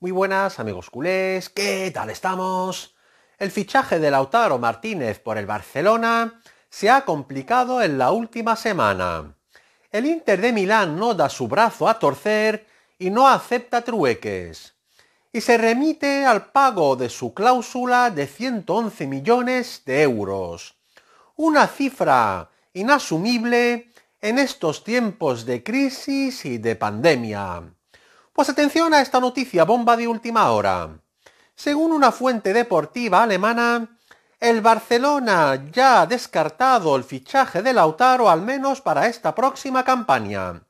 Muy buenas amigos culés, ¿qué tal estamos? El fichaje de Lautaro Martínez por el Barcelona se ha complicado en la última semana. El Inter de Milán no da su brazo a torcer y no acepta trueques. Y se remite al pago de su cláusula de 111 millones de euros. Una cifra inasumible en estos tiempos de crisis y de pandemia. Pues atención a esta noticia bomba de última hora. Según una fuente deportiva alemana, el Barcelona ya ha descartado el fichaje de Lautaro al menos para esta próxima campaña,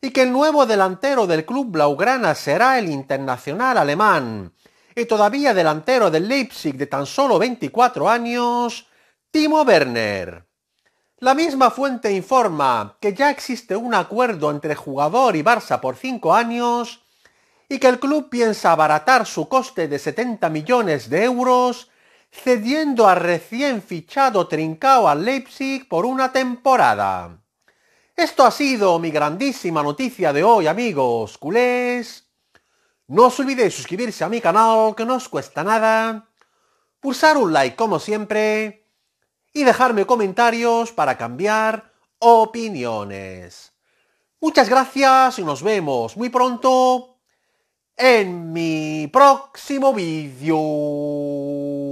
y que el nuevo delantero del club blaugrana será el internacional alemán, y todavía delantero del Leipzig de tan solo 24 años, Timo Werner. La misma fuente informa que ya existe un acuerdo entre jugador y Barça por 5 años y que el club piensa abaratar su coste de 70 millones de euros cediendo al recién fichado Trincao al Leipzig por una temporada. Esto ha sido mi grandísima noticia de hoy, amigos culés. No os olvidéis suscribirse a mi canal, que no os cuesta nada, pulsar un like como siempre y dejarme comentarios para cambiar opiniones. Muchas gracias y nos vemos muy pronto e mi prossimo video.